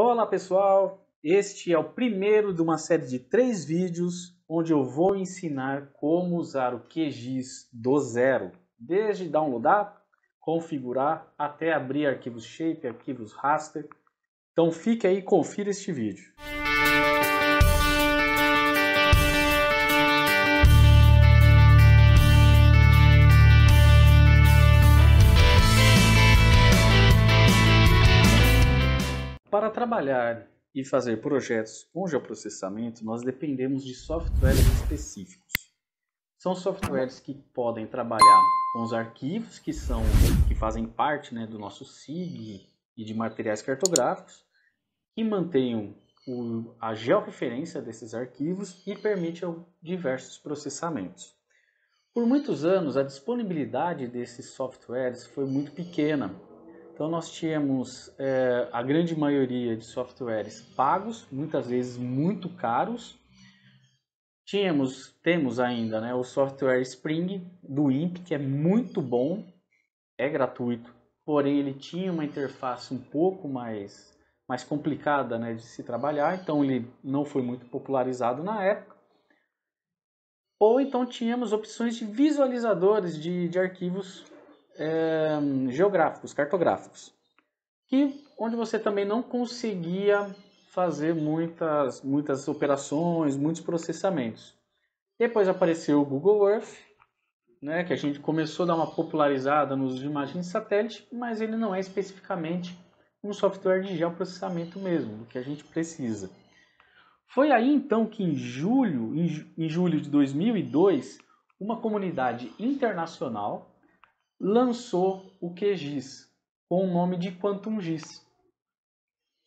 Olá pessoal, este é o primeiro de uma série de três vídeos onde eu vou ensinar como usar o QGIS do zero, desde downloadar, configurar, até abrir arquivos shape, arquivos raster. Então fique aí e confira este vídeo. Para trabalhar e fazer projetos com geoprocessamento, nós dependemos de softwares específicos. São softwares que podem trabalhar com os arquivos que são que fazem parte né, do nosso SIG e de materiais cartográficos, que mantenham o, a georreferência desses arquivos e permitem diversos processamentos. Por muitos anos, a disponibilidade desses softwares foi muito pequena então nós tínhamos é, a grande maioria de softwares pagos, muitas vezes muito caros. Tínhamos, temos ainda né, o software Spring do Imp, que é muito bom, é gratuito, porém ele tinha uma interface um pouco mais, mais complicada né, de se trabalhar, então ele não foi muito popularizado na época. Ou então tínhamos opções de visualizadores de, de arquivos é, geográficos, cartográficos, que onde você também não conseguia fazer muitas, muitas operações, muitos processamentos. Depois apareceu o Google Earth, né, que a gente começou a dar uma popularizada nos de imagem de satélite, mas ele não é especificamente um software de geoprocessamento mesmo, do que a gente precisa. Foi aí então que em julho, em julho de 2002, uma comunidade internacional lançou o QGIS com o nome de Quantum GIS.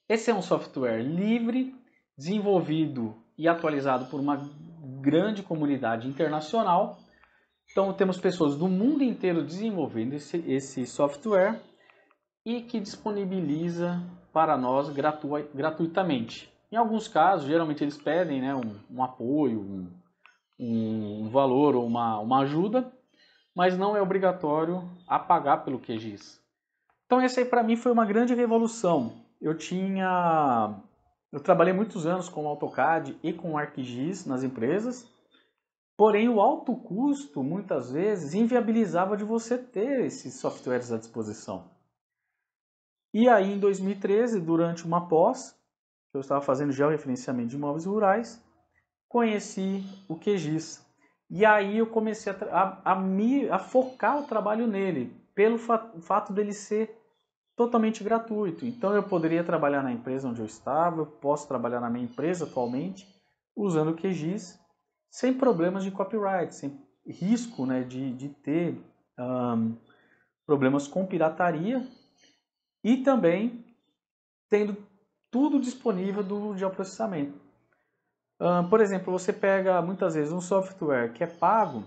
Esse é um software livre, desenvolvido e atualizado por uma grande comunidade internacional. Então temos pessoas do mundo inteiro desenvolvendo esse, esse software e que disponibiliza para nós gratu gratuitamente. Em alguns casos, geralmente eles pedem né, um, um apoio, um, um valor ou uma, uma ajuda, mas não é obrigatório apagar pelo QGIS. Então esse aí para mim foi uma grande revolução. Eu tinha eu trabalhei muitos anos com AutoCAD e com ArcGIS nas empresas. Porém, o alto custo muitas vezes inviabilizava de você ter esses softwares à disposição. E aí, em 2013, durante uma pós, eu estava fazendo georreferenciamento de imóveis rurais, conheci o QGIS, e aí eu comecei a, a, a, me, a focar o trabalho nele, pelo fa fato dele ser totalmente gratuito. Então eu poderia trabalhar na empresa onde eu estava, eu posso trabalhar na minha empresa atualmente, usando o QGIS, sem problemas de copyright, sem risco né, de, de ter um, problemas com pirataria e também tendo tudo disponível do geoprocessamento por exemplo, você pega muitas vezes um software que é pago,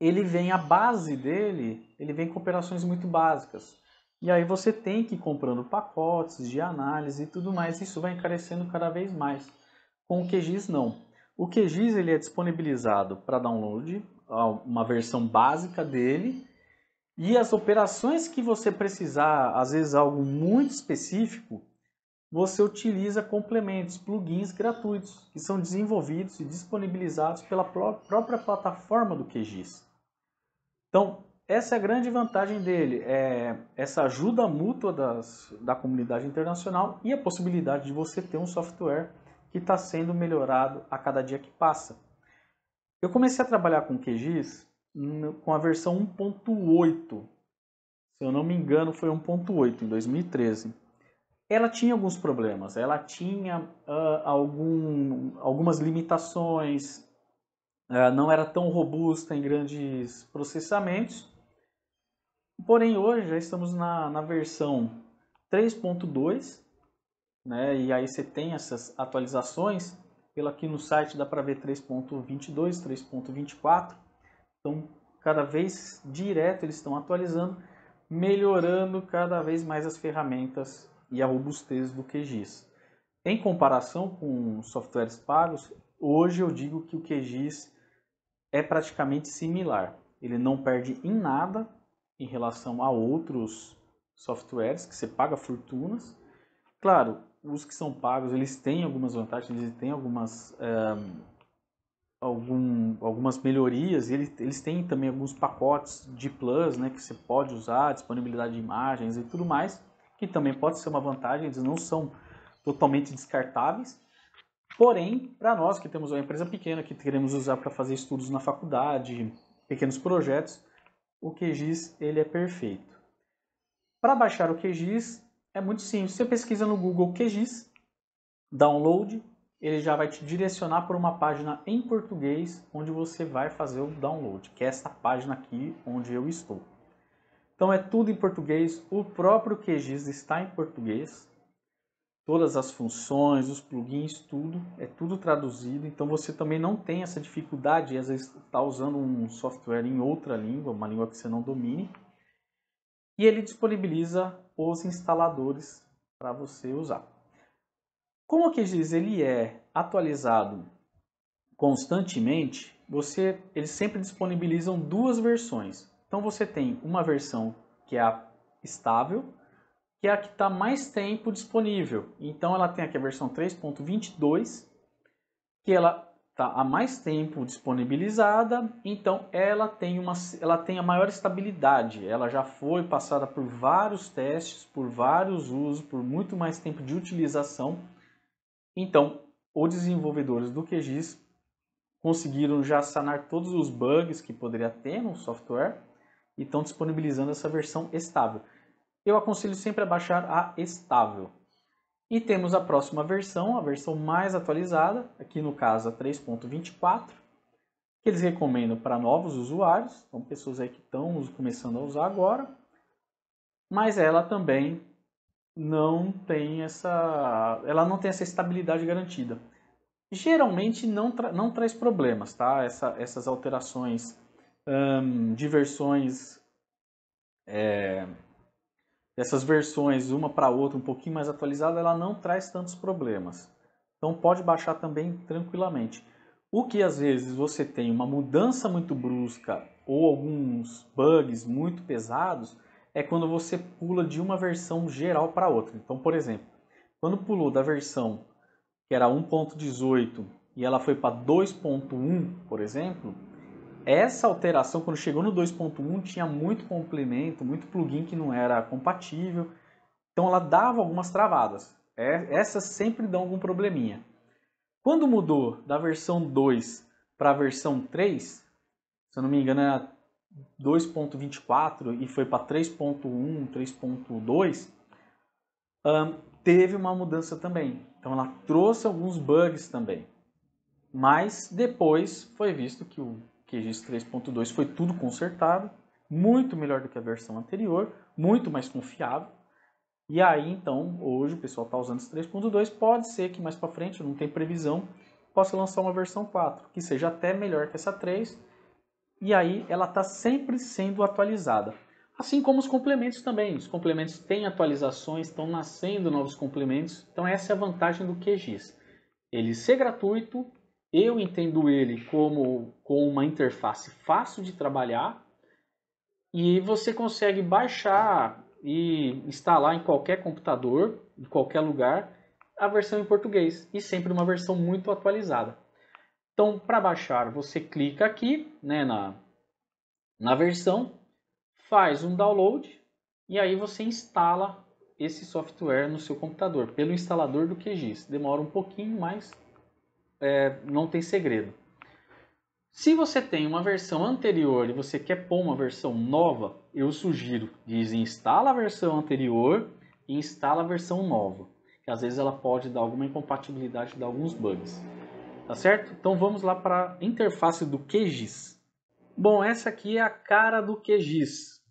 ele vem, a base dele, ele vem com operações muito básicas. E aí você tem que ir comprando pacotes de análise e tudo mais, isso vai encarecendo cada vez mais. Com o QGIS não. O QGIS ele é disponibilizado para download, uma versão básica dele, e as operações que você precisar, às vezes algo muito específico, você utiliza complementos, plugins gratuitos, que são desenvolvidos e disponibilizados pela própria plataforma do QGIS. Então, essa é a grande vantagem dele, é essa ajuda mútua das, da comunidade internacional e a possibilidade de você ter um software que está sendo melhorado a cada dia que passa. Eu comecei a trabalhar com QGIS com a versão 1.8, se eu não me engano foi 1.8 em 2013 ela tinha alguns problemas, ela tinha uh, algum, algumas limitações, uh, não era tão robusta em grandes processamentos. Porém, hoje já estamos na, na versão 3.2, né, e aí você tem essas atualizações. Pelo aqui no site dá para ver 3.22, 3.24. Então, cada vez direto eles estão atualizando, melhorando cada vez mais as ferramentas e a robustez do QGIS. Em comparação com softwares pagos, hoje eu digo que o QGIS é praticamente similar. Ele não perde em nada em relação a outros softwares que você paga fortunas. Claro, os que são pagos eles têm algumas vantagens, eles têm algumas eh, algum, algumas melhorias, e eles, eles têm também alguns pacotes de plus, né, que você pode usar, disponibilidade de imagens e tudo mais que também pode ser uma vantagem, eles não são totalmente descartáveis. Porém, para nós que temos uma empresa pequena, que queremos usar para fazer estudos na faculdade, pequenos projetos, o QGIS ele é perfeito. Para baixar o QGIS é muito simples. Você pesquisa no Google QGIS, download, ele já vai te direcionar para uma página em português onde você vai fazer o download, que é essa página aqui onde eu estou. Então é tudo em português, o próprio QGIS está em português, todas as funções, os plugins, tudo, é tudo traduzido, então você também não tem essa dificuldade, às vezes está usando um software em outra língua, uma língua que você não domine, e ele disponibiliza os instaladores para você usar. Como o QGIS ele é atualizado constantemente, você, eles sempre disponibilizam duas versões, então você tem uma versão que é a estável, que é a que está mais tempo disponível. Então ela tem aqui a versão 3.22, que ela está há mais tempo disponibilizada, então ela tem, uma, ela tem a maior estabilidade. Ela já foi passada por vários testes, por vários usos, por muito mais tempo de utilização. Então, os desenvolvedores do QGIS conseguiram já sanar todos os bugs que poderia ter no software e estão disponibilizando essa versão estável. Eu aconselho sempre a baixar a estável. E temos a próxima versão, a versão mais atualizada, aqui no caso a 3.24, que eles recomendam para novos usuários, então pessoas aí que estão começando a usar agora, mas ela também não tem essa, ela não tem essa estabilidade garantida geralmente não, tra não traz problemas, tá? Essa, essas alterações de versões, é, dessas versões uma para outra um pouquinho mais atualizada, ela não traz tantos problemas. Então pode baixar também tranquilamente. O que às vezes você tem uma mudança muito brusca ou alguns bugs muito pesados é quando você pula de uma versão geral para outra. Então, por exemplo, quando pulou da versão que era 1.18 e ela foi para 2.1, por exemplo, essa alteração, quando chegou no 2.1, tinha muito complemento, muito plugin que não era compatível. Então ela dava algumas travadas. É, essas sempre dão algum probleminha. Quando mudou da versão 2 para a versão 3, se eu não me engano era 2.24 e foi para 3.1, 3.2, um, teve uma mudança também. Então ela trouxe alguns bugs também. Mas depois foi visto que o QGIS 3.2 foi tudo consertado, muito melhor do que a versão anterior, muito mais confiável. E aí, então, hoje o pessoal está usando esse 3.2, pode ser que mais para frente, não tem previsão, possa lançar uma versão 4, que seja até melhor que essa 3, e aí ela está sempre sendo atualizada. Assim como os complementos também. Os complementos têm atualizações, estão nascendo novos complementos. Então essa é a vantagem do QGIS. Ele ser gratuito, eu entendo ele como com uma interface fácil de trabalhar e você consegue baixar e instalar em qualquer computador, em qualquer lugar, a versão em português e sempre uma versão muito atualizada. Então, para baixar, você clica aqui né, na, na versão, faz um download e aí você instala esse software no seu computador pelo instalador do QGIS. Demora um pouquinho, mas é, não tem segredo. Se você tem uma versão anterior e você quer pôr uma versão nova, eu sugiro, diz instala a versão anterior e instala a versão nova, que às vezes ela pode dar alguma incompatibilidade, dar alguns bugs. Tá certo? Então vamos lá para a interface do QGIS. Bom, essa aqui é a cara do QGIS.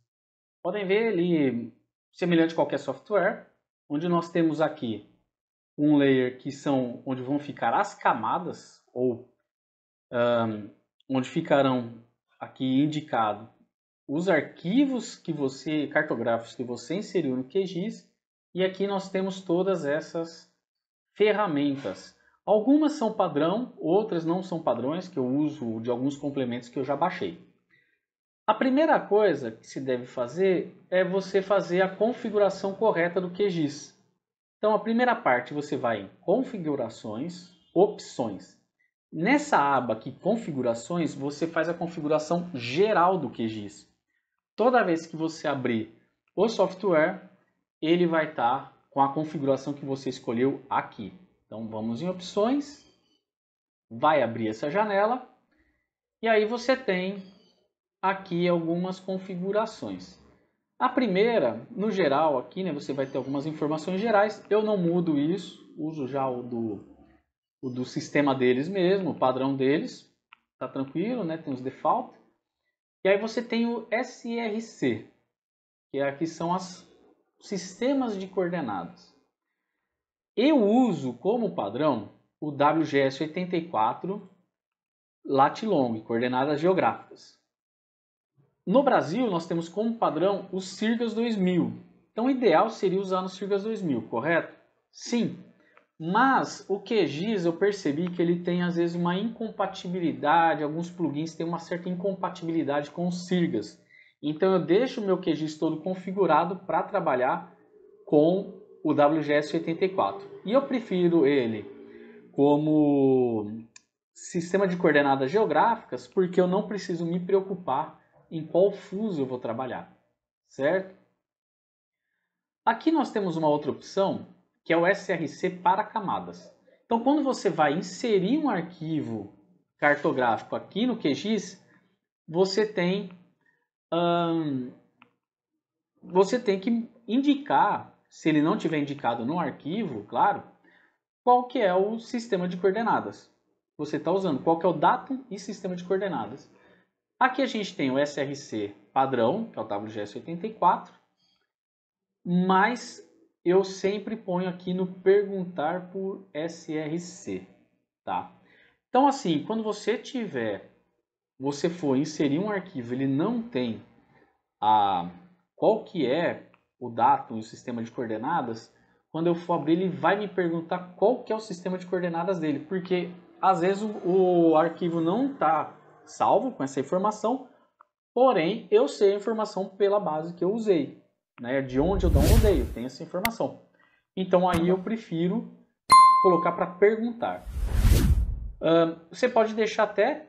Podem ver ele semelhante a qualquer software, onde nós temos aqui um layer que são onde vão ficar as camadas, ou um, onde ficarão aqui indicado os arquivos que você cartográficos que você inseriu no QGIS e aqui nós temos todas essas ferramentas. Algumas são padrão, outras não são padrões, que eu uso de alguns complementos que eu já baixei. A primeira coisa que se deve fazer é você fazer a configuração correta do QGIS. Então, a primeira parte você vai em configurações, opções. Nessa aba aqui, configurações, você faz a configuração geral do QGIS. Toda vez que você abrir o software, ele vai estar tá com a configuração que você escolheu aqui. Então, vamos em opções, vai abrir essa janela, e aí você tem aqui algumas configurações. A primeira, no geral, aqui né, você vai ter algumas informações gerais. Eu não mudo isso, uso já o do, o do sistema deles mesmo, o padrão deles. Está tranquilo, né? Tem os default. E aí você tem o SRC, que é aqui são os sistemas de coordenadas. Eu uso como padrão o WGS 84 Latilong, coordenadas geográficas. No Brasil, nós temos como padrão o Cirgas 2000. Então, o ideal seria usar no Cirgas 2000, correto? Sim. Mas o QGIS eu percebi que ele tem às vezes uma incompatibilidade, alguns plugins têm uma certa incompatibilidade com o Cirgas. Então eu deixo o meu QGIS todo configurado para trabalhar com o WGS84. E eu prefiro ele como sistema de coordenadas geográficas, porque eu não preciso me preocupar em qual fuso eu vou trabalhar, certo? Aqui nós temos uma outra opção, que é o SRC para camadas. Então, quando você vai inserir um arquivo cartográfico aqui no QGIS, você tem, hum, você tem que indicar, se ele não tiver indicado no arquivo, claro, qual que é o sistema de coordenadas. Você está usando, qual que é o datum e sistema de coordenadas. Aqui a gente tem o SRC padrão, que é o WGS84, mas eu sempre ponho aqui no perguntar por SRC, tá? Então assim, quando você tiver, você for inserir um arquivo, ele não tem a qual que é o datum e o sistema de coordenadas, quando eu for abrir ele vai me perguntar qual que é o sistema de coordenadas dele, porque às vezes o, o arquivo não está salvo com essa informação, porém eu sei a informação pela base que eu usei, né? de onde eu downloadei, eu tenho essa informação. Então aí eu prefiro colocar para perguntar. Uh, você pode deixar até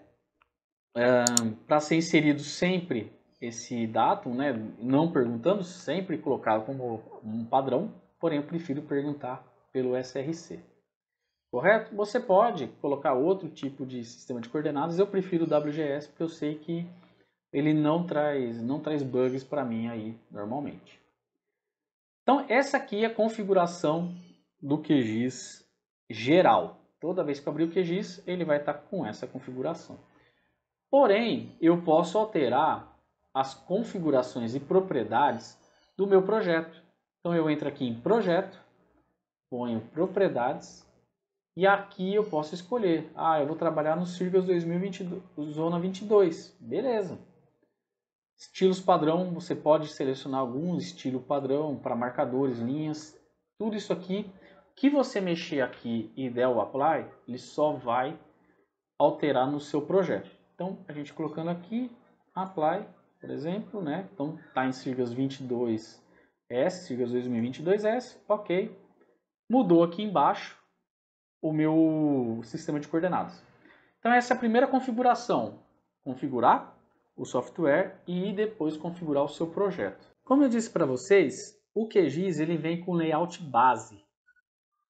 uh, para ser inserido sempre esse datum, né? não perguntando, sempre colocado como um padrão, porém eu prefiro perguntar pelo SRC. Correto? Você pode colocar outro tipo de sistema de coordenadas. Eu prefiro o WGS porque eu sei que ele não traz, não traz bugs para mim aí normalmente. Então essa aqui é a configuração do QGIS geral. Toda vez que eu abrir o QGIS, ele vai estar tá com essa configuração. Porém, eu posso alterar as configurações e propriedades do meu projeto. Então eu entro aqui em projeto, ponho propriedades e aqui eu posso escolher. Ah, eu vou trabalhar no Circles 2022, Zona 22. Beleza. Estilos padrão, você pode selecionar algum estilo padrão para marcadores, linhas, tudo isso aqui. que você mexer aqui e der o apply, ele só vai alterar no seu projeto. Então, a gente colocando aqui, apply, por exemplo, né? Então, está em Circles 22S, Circles 2022S, ok. Mudou aqui embaixo, o meu sistema de coordenadas. Então essa é a primeira configuração, configurar o software e depois configurar o seu projeto. Como eu disse para vocês, o QGIS ele vem com layout base.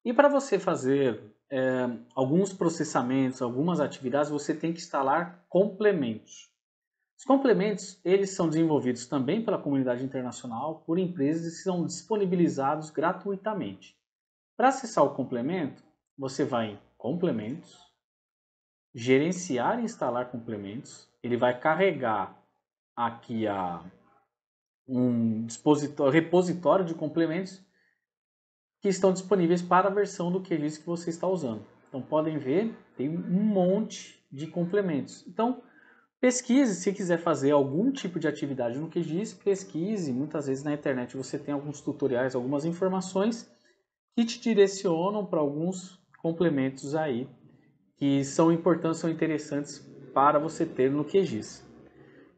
E para você fazer é, alguns processamentos, algumas atividades, você tem que instalar complementos. Os complementos, eles são desenvolvidos também pela comunidade internacional, por empresas e são disponibilizados gratuitamente. Para acessar o complemento, você vai em complementos, gerenciar e instalar complementos. Ele vai carregar aqui a, um repositório de complementos que estão disponíveis para a versão do QGIS que você está usando. Então podem ver, tem um monte de complementos. Então pesquise se quiser fazer algum tipo de atividade no QGIS, pesquise. Muitas vezes na internet você tem alguns tutoriais, algumas informações que te direcionam para alguns complementos aí que são importantes, são interessantes para você ter no QGIS.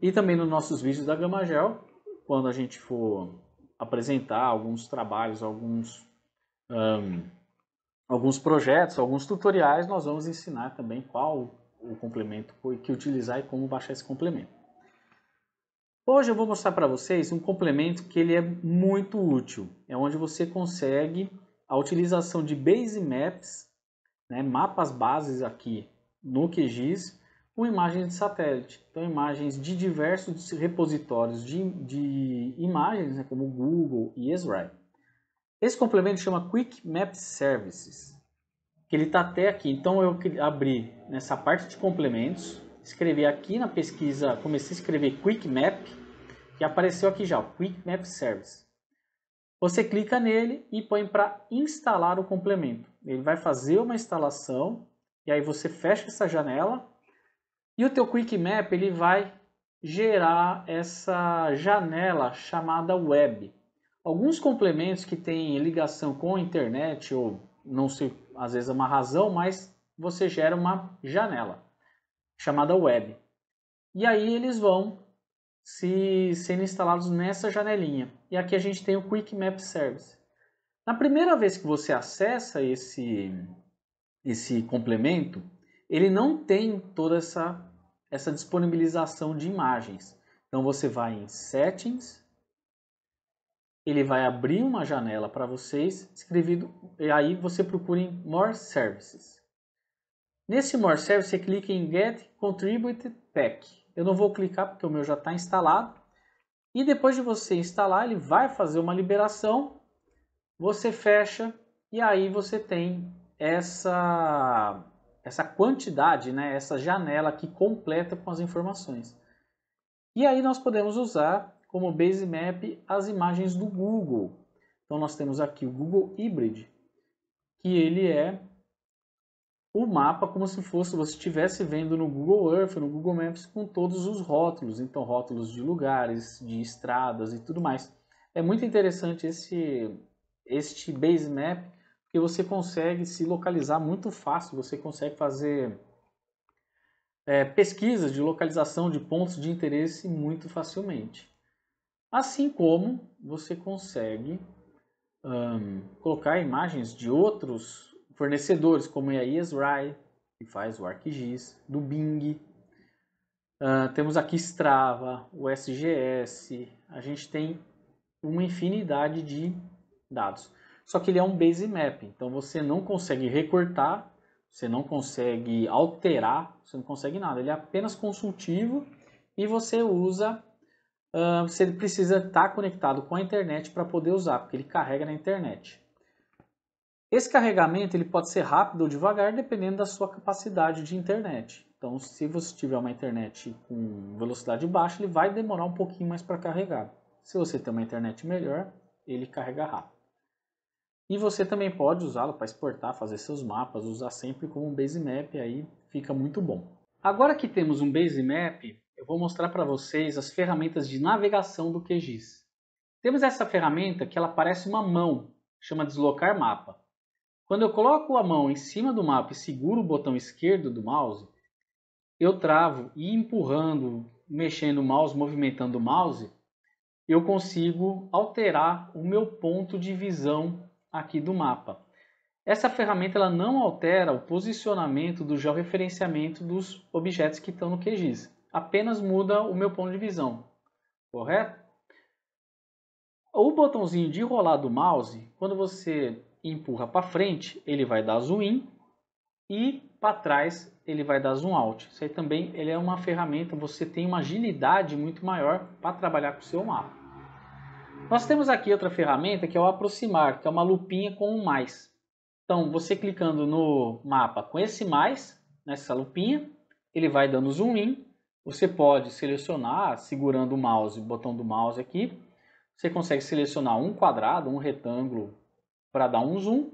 E também nos nossos vídeos da Gamagel, quando a gente for apresentar alguns trabalhos, alguns, um, alguns projetos, alguns tutoriais, nós vamos ensinar também qual o complemento que utilizar e como baixar esse complemento. Hoje eu vou mostrar para vocês um complemento que ele é muito útil. É onde você consegue a utilização de base maps né, mapas bases aqui no QGIS com imagens de satélite. Então, imagens de diversos repositórios de, de imagens, né, como Google e Esri. Esse complemento chama Quick Map Services, que ele está até aqui. Então, eu abri nessa parte de complementos, escrevi aqui na pesquisa, comecei a escrever Quick Map, e apareceu aqui já, o Quick Map Service. Você clica nele e põe para instalar o complemento. Ele vai fazer uma instalação e aí você fecha essa janela e o teu Quick Map ele vai gerar essa janela chamada web. Alguns complementos que têm ligação com a internet ou não sei, às vezes é uma razão, mas você gera uma janela chamada web. E aí eles vão se sendo instalados nessa janelinha. E aqui a gente tem o Quick Map Service. Na primeira vez que você acessa esse, esse complemento, ele não tem toda essa, essa disponibilização de imagens. Então você vai em Settings, ele vai abrir uma janela para vocês, escrevido, e aí você procura em More Services. Nesse More Service, você clica em Get Contributed Pack. Eu não vou clicar porque o meu já está instalado. E depois de você instalar, ele vai fazer uma liberação, você fecha e aí você tem essa, essa quantidade, né, essa janela que completa com as informações. E aí nós podemos usar como base map as imagens do Google. Então nós temos aqui o Google Hybrid, que ele é o mapa como se fosse você estivesse vendo no Google Earth, no Google Maps, com todos os rótulos, então rótulos de lugares, de estradas e tudo mais. É muito interessante esse este base map, porque você consegue se localizar muito fácil, você consegue fazer é, pesquisas de localização de pontos de interesse muito facilmente. Assim como você consegue um, colocar imagens de outros fornecedores como é a ESRI, que faz o ArcGIS, do Bing. Uh, temos aqui Strava, o SGS, a gente tem uma infinidade de dados. Só que ele é um base map, então você não consegue recortar, você não consegue alterar, você não consegue nada. Ele é apenas consultivo e você usa, uh, você precisa estar conectado com a internet para poder usar, porque ele carrega na internet. Esse carregamento ele pode ser rápido ou devagar, dependendo da sua capacidade de internet. Então, se você tiver uma internet com velocidade baixa, ele vai demorar um pouquinho mais para carregar. Se você tem uma internet melhor, ele carrega rápido. E você também pode usá-lo para exportar, fazer seus mapas, usar sempre como um base map, aí fica muito bom. Agora que temos um base map, eu vou mostrar para vocês as ferramentas de navegação do QGIS. Temos essa ferramenta que ela parece uma mão, chama deslocar mapa. Quando eu coloco a mão em cima do mapa e seguro o botão esquerdo do mouse, eu travo e empurrando, mexendo o mouse, movimentando o mouse, eu consigo alterar o meu ponto de visão aqui do mapa. Essa ferramenta ela não altera o posicionamento do georreferenciamento dos objetos que estão no QGIS. Apenas muda o meu ponto de visão, correto? O botãozinho de rolar do mouse, quando você empurra para frente, ele vai dar zoom in e para trás ele vai dar zoom out. Isso aí também ele é uma ferramenta, você tem uma agilidade muito maior para trabalhar com o seu mapa. Nós temos aqui outra ferramenta que é o aproximar, que é uma lupinha com um mais. Então, você clicando no mapa com esse mais, nessa lupinha, ele vai dando zoom in. Você pode selecionar, segurando o mouse, o botão do mouse aqui, você consegue selecionar um quadrado, um retângulo, para dar um zoom.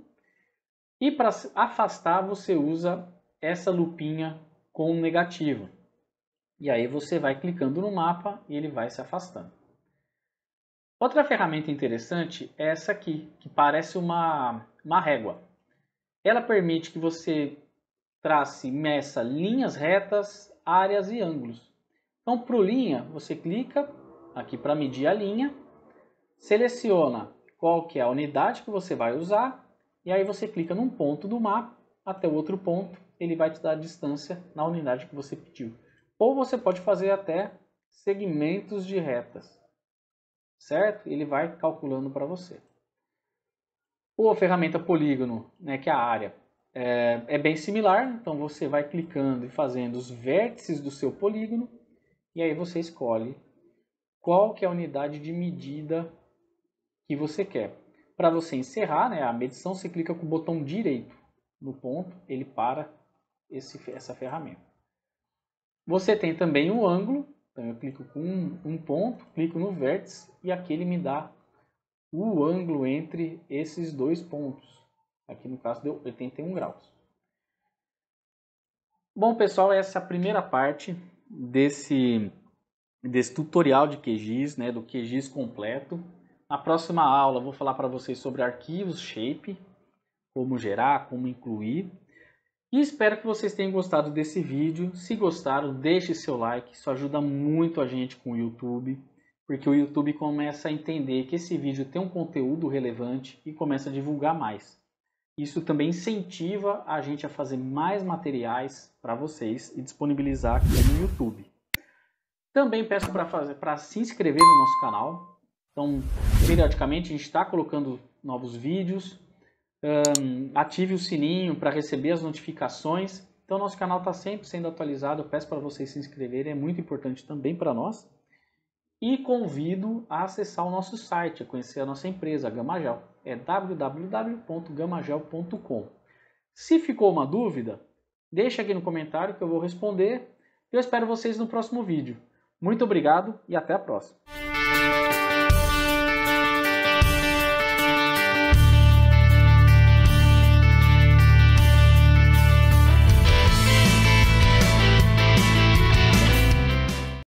E para afastar, você usa essa lupinha com o negativo. E aí você vai clicando no mapa e ele vai se afastando. Outra ferramenta interessante é essa aqui, que parece uma, uma régua. Ela permite que você trace, meça linhas retas, áreas e ângulos. Então, para linha, você clica aqui para medir a linha, seleciona qual que é a unidade que você vai usar, e aí você clica num ponto do mapa até o outro ponto, ele vai te dar a distância na unidade que você pediu. Ou você pode fazer até segmentos de retas, certo? Ele vai calculando para você. Ou a ferramenta polígono, né, que é a área, é, é bem similar, então você vai clicando e fazendo os vértices do seu polígono, e aí você escolhe qual que é a unidade de medida que você quer. Para você encerrar né, a medição, você clica com o botão direito no ponto, ele para esse, essa ferramenta. Você tem também o um ângulo, então eu clico com um, um ponto, clico no vértice e aqui ele me dá o ângulo entre esses dois pontos. Aqui no caso deu 81 graus. Bom pessoal, essa é a primeira parte desse, desse tutorial de QGIS, né, do QGIS completo. Na próxima aula vou falar para vocês sobre arquivos shape, como gerar, como incluir. E espero que vocês tenham gostado desse vídeo. Se gostaram, deixe seu like, isso ajuda muito a gente com o YouTube, porque o YouTube começa a entender que esse vídeo tem um conteúdo relevante e começa a divulgar mais. Isso também incentiva a gente a fazer mais materiais para vocês e disponibilizar aqui no YouTube. Também peço para se inscrever no nosso canal, então, periodicamente a gente está colocando novos vídeos. Um, ative o sininho para receber as notificações. Então, nosso canal está sempre sendo atualizado. Eu peço para vocês se inscreverem, é muito importante também para nós. E convido a acessar o nosso site, a conhecer a nossa empresa, a Gamagel. É www.gamagel.com. Se ficou uma dúvida, deixa aqui no comentário que eu vou responder. Eu espero vocês no próximo vídeo. Muito obrigado e até a próxima.